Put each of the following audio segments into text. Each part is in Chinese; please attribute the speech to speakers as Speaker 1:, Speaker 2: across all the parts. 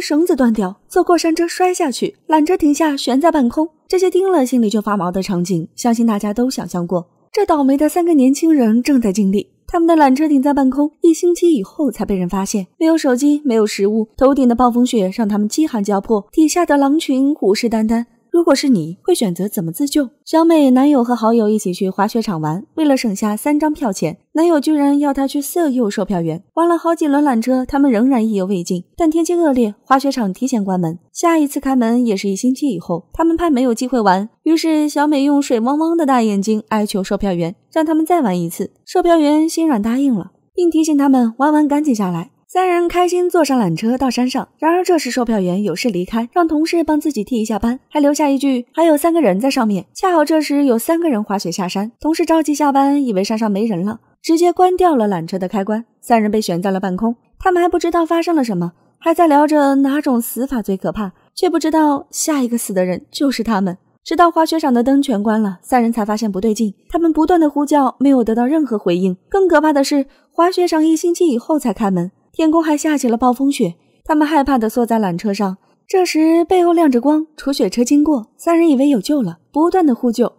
Speaker 1: 绳子断掉，坐过山车摔下去，缆车停下悬在半空，这些听了心里就发毛的场景，相信大家都想象过。这倒霉的三个年轻人正在经历，他们的缆车停在半空，一星期以后才被人发现，没有手机，没有食物，头顶的暴风雪让他们饥寒交迫，底下的狼群虎视眈眈。如果是你会选择怎么自救？小美男友和好友一起去滑雪场玩，为了省下三张票钱，男友居然要她去色诱售票员。玩了好几轮缆车，他们仍然意犹未尽，但天气恶劣，滑雪场提前关门，下一次开门也是一星期以后。他们怕没有机会玩，于是小美用水汪汪的大眼睛哀求售票员，让他们再玩一次。售票员心软答应了，并提醒他们玩完赶紧下来。三人开心坐上缆车到山上，然而这时售票员有事离开，让同事帮自己替一下班，还留下一句还有三个人在上面。恰好这时有三个人滑雪下山，同事着急下班，以为山上没人了，直接关掉了缆车的开关，三人被悬在了半空。他们还不知道发生了什么，还在聊着哪种死法最可怕，却不知道下一个死的人就是他们。直到滑雪场的灯全关了，三人才发现不对劲，他们不断的呼叫，没有得到任何回应。更可怕的是，滑雪场一星期以后才开门。天空还下起了暴风雪，他们害怕的缩在缆车上。这时，背后亮着光，除雪车经过，三人以为有救了，不断的呼救，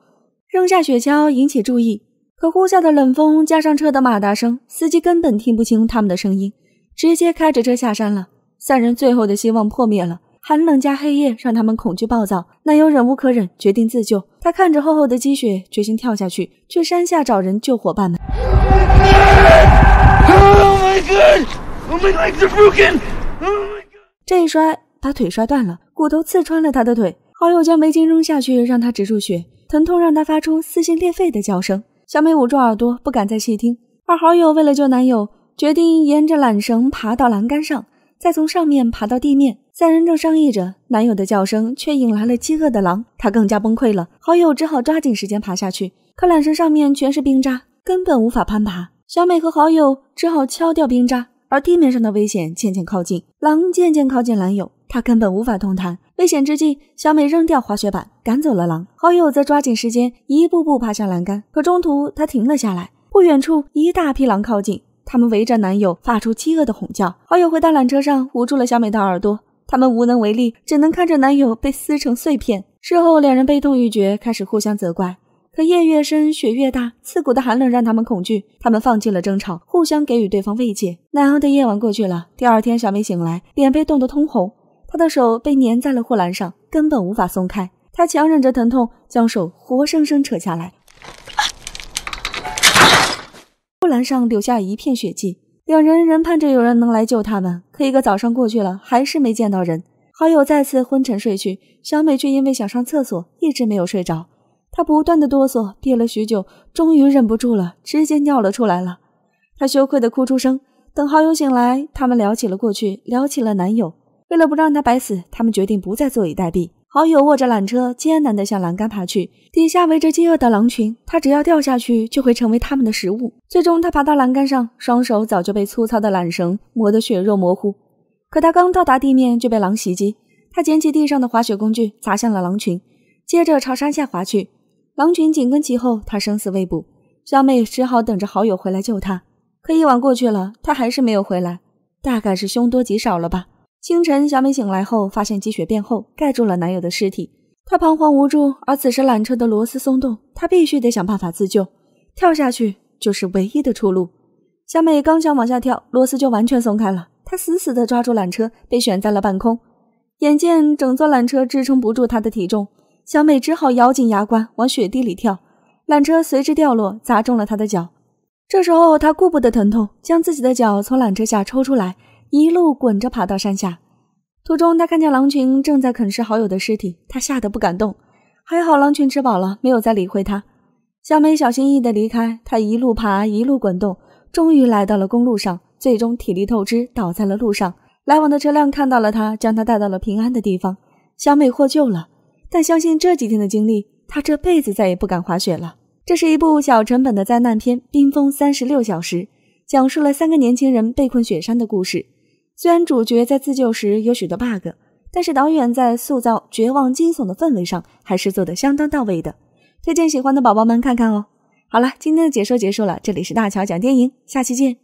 Speaker 1: 扔下雪橇引起注意。可呼啸的冷风加上车的马达声，司机根本听不清他们的声音，直接开着车下山了。三人最后的希望破灭了，寒冷加黑夜让他们恐惧暴躁，男友忍无可忍，决定自救。他看着厚厚的积雪，决心跳下去，去山下找人救伙伴们。这一摔把腿摔断了，骨头刺穿了他的腿。好友将围巾扔下去，让他止住血。疼痛让他发出撕心裂肺的叫声。小美捂住耳朵，不敢再细听。而好友为了救男友，决定沿着缆绳爬到栏杆上，再从上面爬到地面。三人正商议着，男友的叫声却引来了饥饿的狼，他更加崩溃了。好友只好抓紧时间爬下去，可缆绳上面全是冰渣，根本无法攀爬。小美和好友只好敲掉冰渣。而地面上的危险渐渐靠近，狼渐渐靠近男友，他根本无法动弹。危险之际，小美扔掉滑雪板，赶走了狼。好友则抓紧时间，一步步爬向栏杆。可中途，他停了下来。不远处，一大批狼靠近，他们围着男友，发出饥饿的吼叫。好友回到缆车上，捂住了小美的耳朵。他们无能为力，只能看着男友被撕成碎片。事后，两人悲痛欲绝，开始互相责怪。可夜越深，雪越大，刺骨的寒冷让他们恐惧。他们放弃了争吵，互相给予对方慰藉。难熬的夜晚过去了，第二天，小美醒来，脸被冻得通红，她的手被粘在了护栏上，根本无法松开。她强忍着疼痛，将手活生生扯下来，护栏上留下一片血迹。两人仍盼着有人能来救他们，可一个早上过去了，还是没见到人。好友再次昏沉睡去，小美却因为想上厕所，一直没有睡着。他不断的哆嗦，憋了许久，终于忍不住了，直接尿了出来了。他羞愧的哭出声。等好友醒来，他们聊起了过去，聊起了男友。为了不让他白死，他们决定不再坐以待毙。好友握着缆车，艰难的向栏杆爬去，底下围着饥饿的狼群，他只要掉下去，就会成为他们的食物。最终，他爬到栏杆上，双手早就被粗糙的缆绳磨得血肉模糊。可他刚到达地面，就被狼袭击。他捡起地上的滑雪工具，砸向了狼群，接着朝山下滑去。狼群紧跟其后，他生死未卜，小美只好等着好友回来救他。可一晚过去了，他还是没有回来，大概是凶多吉少了吧。清晨，小美醒来后，发现积雪变厚，盖住了男友的尸体。她彷徨无助，而此时缆车的螺丝松动，她必须得想办法自救，跳下去就是唯一的出路。小美刚想往下跳，螺丝就完全松开了，她死死地抓住缆车，被悬在了半空。眼见整座缆车支撑不住她的体重。小美只好咬紧牙关往雪地里跳，缆车随之掉落，砸中了她的脚。这时候她顾不得疼痛，将自己的脚从缆车下抽出来，一路滚着爬到山下。途中，她看见狼群正在啃食好友的尸体，她吓得不敢动。还好狼群吃饱了，没有再理会她。小美小心翼翼的离开，她一路爬，一路滚动，终于来到了公路上。最终体力透支，倒在了路上。来往的车辆看到了她，将她带到了平安的地方。小美获救了。但相信这几天的经历，他这辈子再也不敢滑雪了。这是一部小成本的灾难片《冰封三十六小时》，讲述了三个年轻人被困雪山的故事。虽然主角在自救时有许多 bug，但是导演在塑造绝望惊悚的氛围上还是做得相当到位的。推荐喜欢的宝宝们看看哦。好了，今天的解说结束了，这里是大乔讲电影，下期见。